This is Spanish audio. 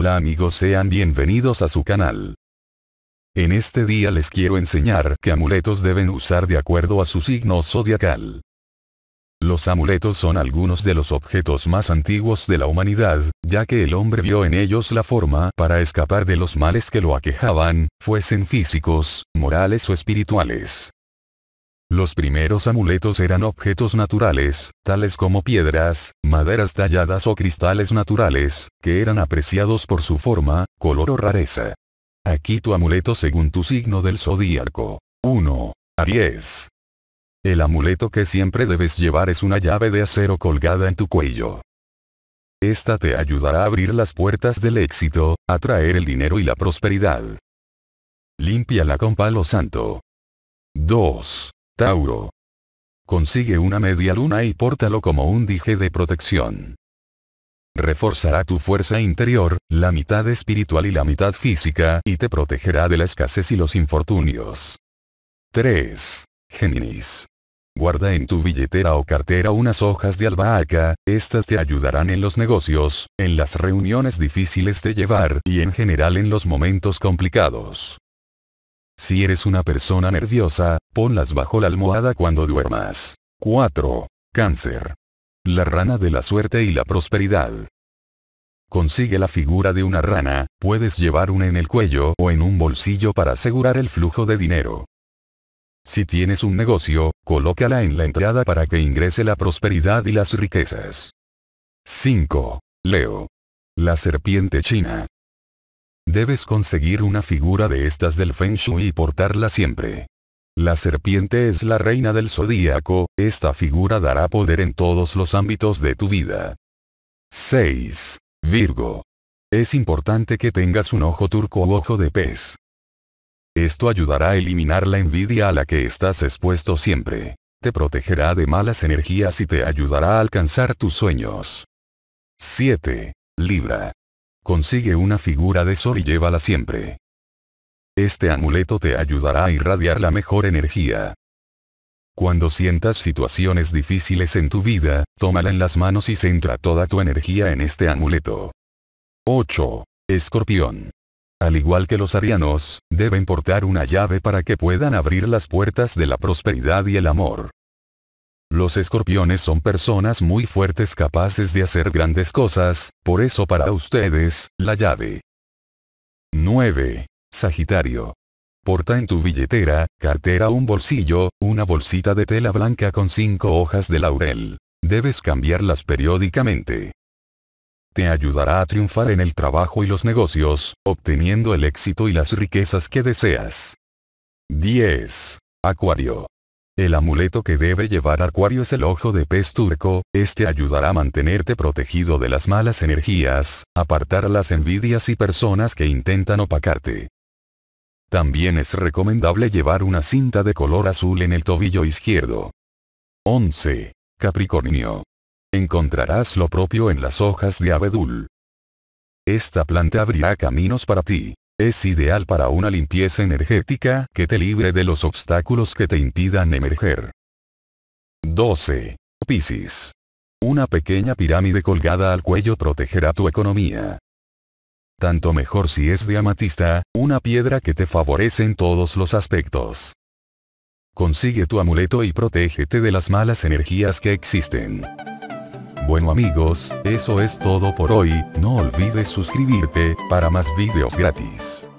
Hola amigos sean bienvenidos a su canal. En este día les quiero enseñar que amuletos deben usar de acuerdo a su signo zodiacal. Los amuletos son algunos de los objetos más antiguos de la humanidad, ya que el hombre vio en ellos la forma para escapar de los males que lo aquejaban, fuesen físicos, morales o espirituales. Los primeros amuletos eran objetos naturales, tales como piedras, maderas talladas o cristales naturales, que eran apreciados por su forma, color o rareza. Aquí tu amuleto según tu signo del zodíaco. 1. Aries. El amuleto que siempre debes llevar es una llave de acero colgada en tu cuello. Esta te ayudará a abrir las puertas del éxito, atraer el dinero y la prosperidad. Límpiala con palo santo. 2. Tauro. Consigue una media luna y pórtalo como un dije de protección. Reforzará tu fuerza interior, la mitad espiritual y la mitad física, y te protegerá de la escasez y los infortunios. 3. Géminis. Guarda en tu billetera o cartera unas hojas de albahaca, estas te ayudarán en los negocios, en las reuniones difíciles de llevar y en general en los momentos complicados. Si eres una persona nerviosa, ponlas bajo la almohada cuando duermas. 4. Cáncer. La rana de la suerte y la prosperidad. Consigue la figura de una rana, puedes llevar una en el cuello o en un bolsillo para asegurar el flujo de dinero. Si tienes un negocio, colócala en la entrada para que ingrese la prosperidad y las riquezas. 5. Leo. La serpiente china. Debes conseguir una figura de estas del Feng Shui y portarla siempre. La serpiente es la reina del zodíaco, esta figura dará poder en todos los ámbitos de tu vida. 6. Virgo. Es importante que tengas un ojo turco o ojo de pez. Esto ayudará a eliminar la envidia a la que estás expuesto siempre. Te protegerá de malas energías y te ayudará a alcanzar tus sueños. 7. Libra. Consigue una figura de sol y llévala siempre. Este amuleto te ayudará a irradiar la mejor energía. Cuando sientas situaciones difíciles en tu vida, tómala en las manos y centra toda tu energía en este amuleto. 8. Escorpión. Al igual que los arianos, deben portar una llave para que puedan abrir las puertas de la prosperidad y el amor. Los escorpiones son personas muy fuertes capaces de hacer grandes cosas, por eso para ustedes, la llave. 9. Sagitario. Porta en tu billetera, cartera un bolsillo, una bolsita de tela blanca con cinco hojas de laurel. Debes cambiarlas periódicamente. Te ayudará a triunfar en el trabajo y los negocios, obteniendo el éxito y las riquezas que deseas. 10. Acuario. El amuleto que debe llevar Acuario es el ojo de pez turco, este ayudará a mantenerte protegido de las malas energías, apartar las envidias y personas que intentan opacarte. También es recomendable llevar una cinta de color azul en el tobillo izquierdo. 11. Capricornio. Encontrarás lo propio en las hojas de abedul. Esta planta abrirá caminos para ti. Es ideal para una limpieza energética que te libre de los obstáculos que te impidan emerger. 12. Piscis. Una pequeña pirámide colgada al cuello protegerá tu economía. Tanto mejor si es de amatista, una piedra que te favorece en todos los aspectos. Consigue tu amuleto y protégete de las malas energías que existen. Bueno amigos, eso es todo por hoy, no olvides suscribirte, para más videos gratis.